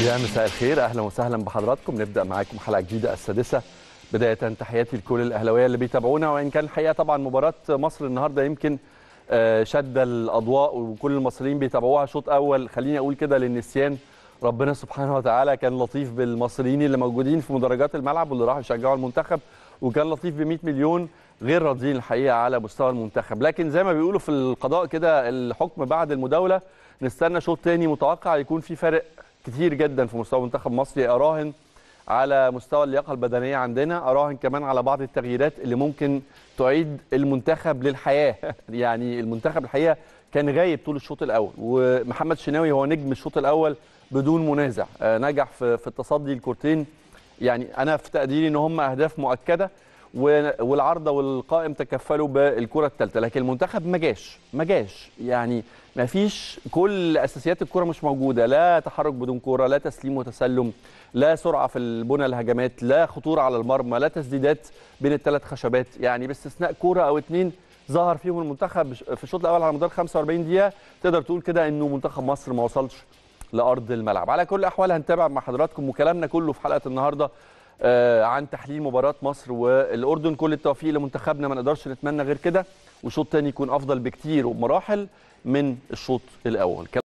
يا مساء الخير اهلا وسهلا بحضراتكم نبدا معاكم حلقه جديده السادسه بدايه تحياتي لكل الاهلاويه اللي بيتابعونا وان كان الحقيقه طبعا مباراه مصر النهارده يمكن آه، شد الاضواء وكل المصريين بيتابعوها شوط اول خليني اقول كده للنسيان ربنا سبحانه وتعالى كان لطيف بالمصريين اللي موجودين في مدرجات الملعب واللي راحوا يشجعوا المنتخب وكان لطيف ب 100 مليون غير راضيين الحقيقه على مستوى المنتخب لكن زي ما بيقولوا في القضاء كده الحكم بعد المداوله نستنى شوط تاني متوقع يكون في فرق كتير جدا في مستوى منتخب مصر اراهن على مستوى اللياقه البدنيه عندنا اراهن كمان على بعض التغييرات اللي ممكن تعيد المنتخب للحياه يعني المنتخب الحقيقه كان غايب طول الشوط الاول ومحمد شناوي هو نجم الشوط الاول بدون منازع آه، نجح في التصدي لكورتين يعني انا في تقديري ان هم اهداف مؤكده والعارضه والقائم تكفلوا بالكره الثالثه لكن المنتخب ما جاش ما جاش يعني ما فيش كل اساسيات الكره مش موجوده لا تحرك بدون كره لا تسليم وتسلم لا سرعه في البنى الهجمات لا خطوره على المرمى لا تسديدات بين الثلاث خشبات يعني باستثناء كوره او اتنين ظهر فيهم المنتخب في الشوط الاول على مدار 45 دقيقه تقدر تقول كده انه منتخب مصر ما وصلش لارض الملعب على كل الاحوال هنتابع مع حضراتكم وكلامنا كله في حلقه النهارده آه، عن تحليل مباراه مصر والاردن كل التوفيق لمنتخبنا ما نقدرش نتمنى غير كده وشوط تاني يكون افضل بكتير وبمراحل من الشوط الاول